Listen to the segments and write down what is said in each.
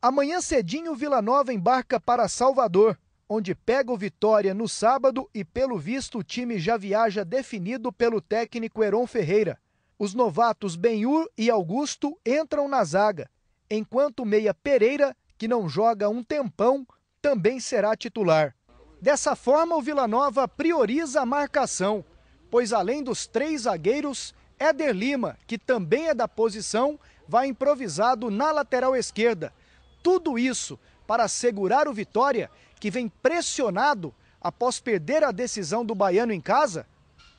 Amanhã cedinho, Vila Nova embarca para Salvador, onde pega o Vitória no sábado e, pelo visto, o time já viaja definido pelo técnico Heron Ferreira. Os novatos Benhur e Augusto entram na zaga, enquanto meia Pereira, que não joga um tempão, também será titular. Dessa forma, o Vila Nova prioriza a marcação, pois além dos três zagueiros, Éder Lima, que também é da posição, vai improvisado na lateral esquerda. Tudo isso para assegurar o Vitória, que vem pressionado após perder a decisão do baiano em casa?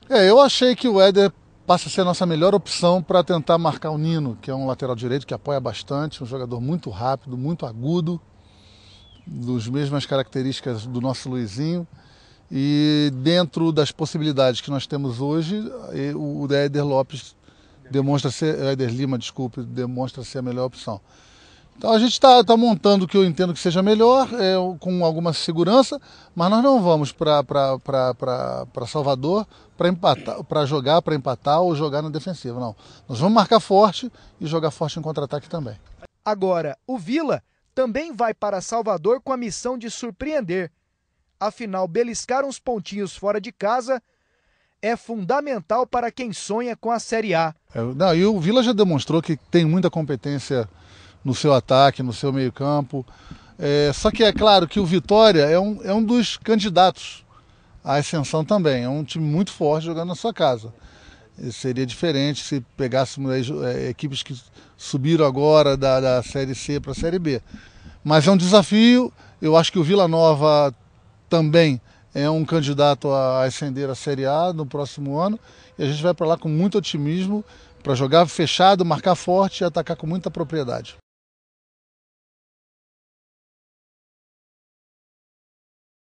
É, eu achei que o Éder passa a ser a nossa melhor opção para tentar marcar o Nino, que é um lateral direito que apoia bastante, um jogador muito rápido, muito agudo, das mesmas características do nosso Luizinho. E dentro das possibilidades que nós temos hoje, o Éder Lopes demonstra ser, Éder Lima, desculpe, demonstra ser a melhor opção. Então a gente está tá montando o que eu entendo que seja melhor, é, com alguma segurança, mas nós não vamos para Salvador para jogar, para empatar ou jogar na defensiva, não. Nós vamos marcar forte e jogar forte em contra-ataque também. Agora, o Vila também vai para Salvador com a missão de surpreender. Afinal, beliscar uns pontinhos fora de casa é fundamental para quem sonha com a Série A. É, não, e o Vila já demonstrou que tem muita competência no seu ataque, no seu meio-campo. É, só que é claro que o Vitória é um, é um dos candidatos à ascensão também. É um time muito forte jogando na sua casa. E seria diferente se pegássemos é, equipes que subiram agora da, da Série C para a Série B. Mas é um desafio. Eu acho que o Vila Nova também é um candidato a ascender a Série A no próximo ano. E a gente vai para lá com muito otimismo para jogar fechado, marcar forte e atacar com muita propriedade.